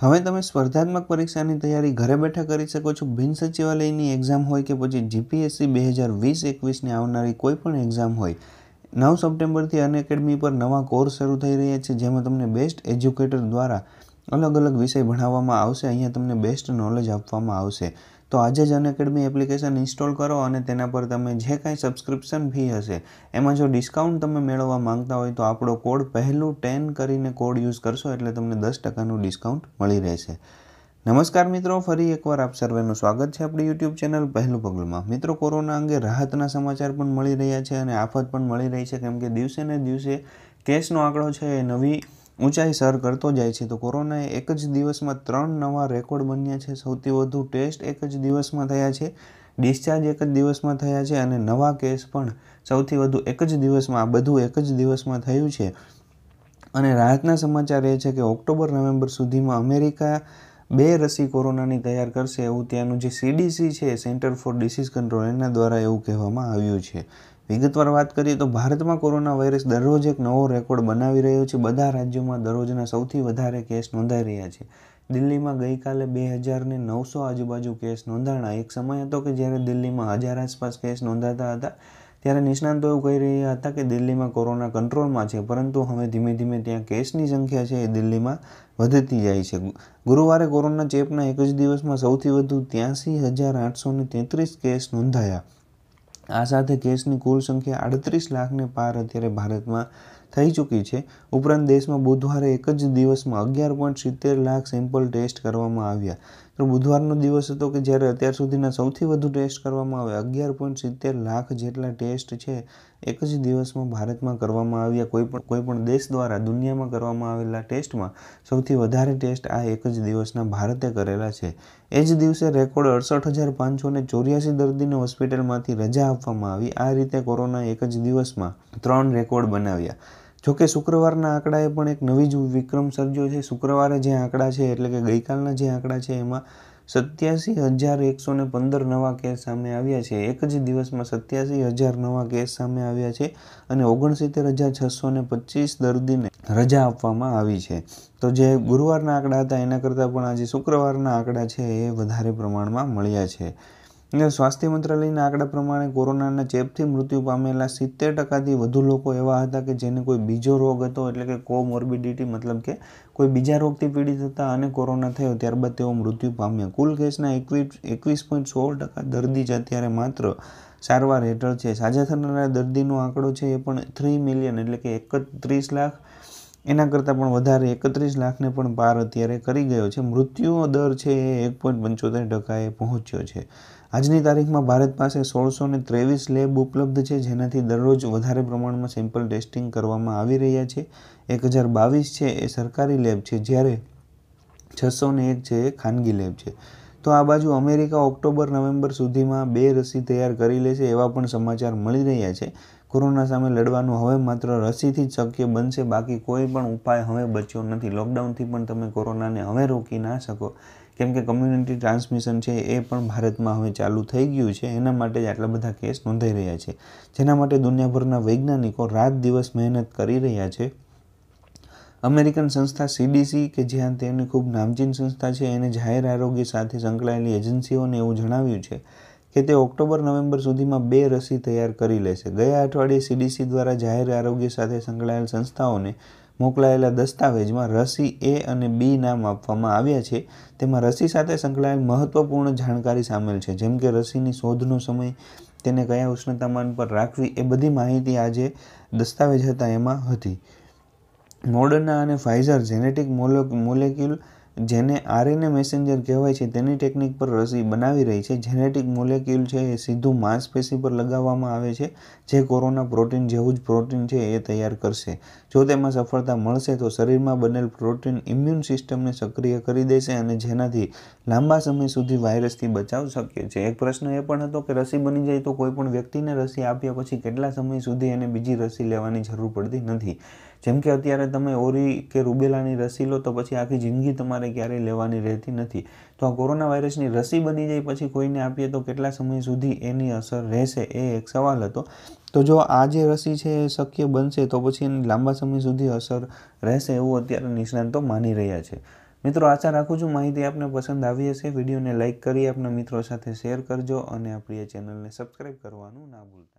હવે તમે સ્પર્ધાત્મક પરીક્ષાની તૈયારી ઘરે બેઠા કરી શકો છો બિન સચિવાલયની એક્ઝામ હોય કે પછી જીપીએસસી બે હજાર વીસ એકવીસની આવનારી કોઈ પણ એક્ઝામ હોય નવ સપ્ટેમ્બરથી અન એકેડમી પર નવા કોર્સ શરૂ થઈ રહ્યા છે જેમાં તમને બેસ્ટ એજ્યુકેટર દ્વારા અલગ અલગ વિષય ભણાવવામાં આવશે અહીંયા તમને બેસ્ટ નોલેજ આપવામાં આવશે તો આજે જ અનએકેડમી એપ્લિકેશન ઇન્સ્ટોલ કરો અને તેના પર તમે જે કાંઈ સબસ્ક્રિપ્શન ફી હશે એમાં જો ડિસ્કાઉન્ટ તમે મેળવવા માંગતા હોય તો આપણો કોડ પહેલું ટેન કરીને કોડ યુઝ કરશો એટલે તમને દસ ટકાનું ડિસ્કાઉન્ટ મળી રહેશે નમસ્કાર મિત્રો ફરી એકવાર આપ સર્વેનું સ્વાગત છે આપણી યુટ્યુબ ચેનલ પહેલું પગલુંમાં મિત્રો કોરોના અંગે રાહતના સમાચાર પણ મળી રહ્યા છે અને આફત પણ મળી રહી છે કેમ કે દિવસે ને દિવસે કેસનો આંકડો છે એ નવી ઊંચાઈ સર કરતો જાય છે તો કોરોનાએ એક જ દિવસમાં ત્રણ નવા રેકોર્ડ બન્યા છે સૌથી વધુ ટેસ્ટ એક જ દિવસમાં થયા છે ડિસ્ચાર્જ એક જ દિવસમાં થયા છે અને નવા કેસ પણ સૌથી વધુ એક જ દિવસમાં આ બધું એક જ દિવસમાં થયું છે અને રાહતના સમાચાર એ છે કે ઓક્ટોબર નવેમ્બર સુધીમાં અમેરિકા બે રસી કોરોનાની તૈયાર કરશે એવું ત્યાંનું જે સીડીસી છે સેન્ટર ફોર ડિસીઝ કંટ્રોલ એના દ્વારા એવું કહેવામાં આવ્યું છે વિગતવાર વાત કરીએ તો ભારતમાં કોરોના વાયરસ દરરોજ એક નવો રેકોર્ડ બનાવી રહ્યો છે બધા રાજ્યોમાં દરરોજના સૌથી વધારે કેસ નોંધાઈ રહ્યા છે દિલ્હીમાં ગઈકાલે બે હજારને નવસો આજુબાજુ કેસ નોંધાણા એક સમય હતો કે જ્યારે દિલ્હીમાં હજાર આસપાસ કેસ નોંધાતા હતા ત્યારે નિષ્ણાંતો એવું કહી રહ્યા હતા કે દિલ્હીમાં કોરોના કંટ્રોલમાં છે પરંતુ હવે ધીમે ધીમે ત્યાં કેસની સંખ્યા છે એ દિલ્હીમાં વધતી જાય છે ગુરુવારે કોરોના ચેપના એક જ દિવસમાં સૌથી વધુ ત્યાંસી હજાર આઠસો તેત્રીસ કેસ નોંધાયા આ સાથે કેસની કુલ સંખ્યા આડત્રીસ લાખને પાર અત્યારે ભારતમાં થઈ ચૂકી છે ઉપરાંત દેશમાં બુધવારે એક જ દિવસમાં અગિયાર પોઈન્ટ સિત્તેર લાખ સેમ્પલ ટેસ્ટ કરવામાં આવ્યા તો બુધવારનો દિવસ હતો કે જ્યારે અત્યાર સુધીના સૌથી વધુ ટેસ્ટ કરવામાં આવે અગિયાર પોઈન્ટ સિત્તેર લાખ જેટલા ટેસ્ટ છે એક જ દિવસમાં ભારતમાં કરવામાં આવ્યા કોઈ કોઈપણ કોઈપણ દેશ દ્વારા દુનિયામાં કરવામાં આવેલા ટેસ્ટમાં સૌથી વધારે ટેસ્ટ આ એક જ દિવસના ભારતે કરેલા છે એ જ દિવસે રેકોર્ડ અડસઠ હજાર પાંચસો ને ચોર્યાસી દર્દીને હોસ્પિટલમાંથી રજા આપવામાં આવી આ રીતે કોરોના એક જ દિવસમાં ત્રણ રેકોર્ડ બનાવ્યા જોકે શુક્રવારના આંકડાએ પણ એક નવી જ વિક્રમ સર્જ્યો છે શુક્રવારે જે આંકડા છે એટલે કે ગઈકાલના જે આંકડા છે એમાં સત્યાસી હજાર એકસો ને પંદર નવા કેસ સામે આવ્યા છે એક જ દિવસમાં સત્યાસી હજાર નવા કેસ સામે આવ્યા છે અને ઓગણસિત્તેર હજાર છસો ને પચીસ દર્દીને રજા આપવામાં આવી છે તો જે ગુરુવારના આંકડા હતા એના કરતાં પણ આજે શુક્રવારના આંકડા છે એ વધારે પ્રમાણમાં મળ્યા છે અને સ્વાસ્થ્ય મંત્રાલયના આંકડા પ્રમાણે કોરોનાના ચેપથી મૃત્યુ પામેલા સિત્તેર ટકાથી વધુ લોકો એવા હતા કે જેને કોઈ બીજો રોગ હતો એટલે કે કોમોર્બિડિટી મતલબ કે કોઈ બીજા રોગથી પીડિત હતા અને કોરોના થયો ત્યારબાદ તેઓ મૃત્યુ પામ્યા કુલ કેસના એકવીસ એકવીસ પોઈન્ટ સોળ ટકા દર્દી જ અત્યારે માત્ર સારવાર હેઠળ છે સાજા થનારા દર્દીનો આંકડો છે એ પણ થ્રી મિલિયન એટલે કે એકત્રીસ લાખ એના કરતાં પણ વધારે એકત્રીસ લાખને પણ પાર અત્યારે કરી ગયો છે મૃત્યુ દર છે એ એક પોઈન્ટ પંચોતેર ટકાએ પહોંચ્યો છે આજની તારીખમાં ભારત પાસે સોળસો ને ત્રેવીસ લેબ ઉપલબ્ધ છે જેનાથી દરરોજ વધારે પ્રમાણમાં સેમ્પલ ટેસ્ટિંગ કરવામાં આવી રહ્યા છે એક હજાર બાવીસ છે એ સરકારી લેબ છે જ્યારે છસો ને એક છે એ ખાનગી લેબ છે તો આ બાજુ અમેરિકા ઓક્ટોબર નવેમ્બર સુધીમાં બે રસી તૈયાર કરી લેશે એવા પણ સમાચાર મળી રહ્યા છે કોરોના સામે લડવાનું હવે માત્ર રસીથી જ શક્ય બનશે બાકી કોઈ પણ ઉપાય હવે બચ્યો નથી લોકડાઉનથી પણ તમે કોરોનાને હવે રોકી ના શકો કેમ કે કમ્યુનિટી ટ્રાન્સમિશન છે એ પણ ભારતમાં હવે ચાલુ થઈ ગયું છે એના માટે જ આટલા બધા કેસ નોંધાઈ રહ્યા છે જેના માટે દુનિયાભરના વૈજ્ઞાનિકો રાત દિવસ મહેનત કરી રહ્યા છે અમેરિકન સંસ્થા સીડીસી કે જ્યાં તેની ખૂબ નામચીન સંસ્થા છે એને જાહેર આરોગ્ય સાથે સંકળાયેલી એજન્સીઓને એવું જણાવ્યું છે કે તે ઓક્ટોબર નવેમ્બર સુધીમાં બે રસી તૈયાર કરી લેશે ગયા અઠવાડિયે સીડીસી દ્વારા જાહેર આરોગ્ય સાથે સંકળાયેલ સંસ્થાઓને મોકલાયેલા દસ્તાવેજમાં રસી એ અને બી નામ આપવામાં આવ્યા છે તેમાં રસી સાથે સંકળાયેલ મહત્વપૂર્ણ જાણકારી સામેલ છે જેમ કે રસીની શોધનો સમય તેને કયા ઉષ્ણતામાન પર રાખવી એ બધી માહિતી આજે દસ્તાવેજ હતા એમાં હતી મોડર્ના અને ફાઇઝર જેનેટિક મોલેક્યુલ જેને આરએનએ મેસેન્જર કહેવાય છે તેની ટેકનિક પર રસી બનાવી રહી છે જેનેટિક મોલેક્યુલ છે એ સીધું માંસપેશી પર લગાવવામાં આવે છે જે કોરોના પ્રોટીન જેવું જ પ્રોટીન છે એ તૈયાર કરશે જો તેમાં સફળતા મળશે તો શરીરમાં બનેલ પ્રોટીન ઇમ્યુન સિસ્ટમને સક્રિય કરી દેશે અને જેનાથી લાંબા સમય સુધી વાયરસથી બચાવ શક્ય છે એક પ્રશ્ન એ પણ હતો કે રસી બની જાય તો કોઈપણ વ્યક્તિને રસી આપ્યા પછી કેટલા સમય સુધી એને બીજી રસી લેવાની જરૂર પડતી નથી જેમ કે અત્યારે તમે ઓરી કે રૂબેલાની રસી લો તો પછી આખી જિંદગી તમારે સરકારે ક્યારેય લેવાની રહેતી નથી તો આ કોરોના વાયરસની રસી બની જાય પછી કોઈને આપીએ તો કેટલા સમય સુધી એની અસર રહેશે એ એક સવાલ હતો તો જો આ જે રસી છે એ શક્ય બનશે તો પછી એની લાંબા સમય સુધી અસર રહેશે એવું અત્યારે નિષ્ણાંતો માની રહ્યા છે મિત્રો આશા રાખું છું માહિતી આપને પસંદ આવી હશે વિડીયોને લાઇક કરી આપના મિત્રો સાથે શેર કરજો અને આપણી ચેનલને સબસ્ક્રાઈબ કરવાનું ના ભૂલતા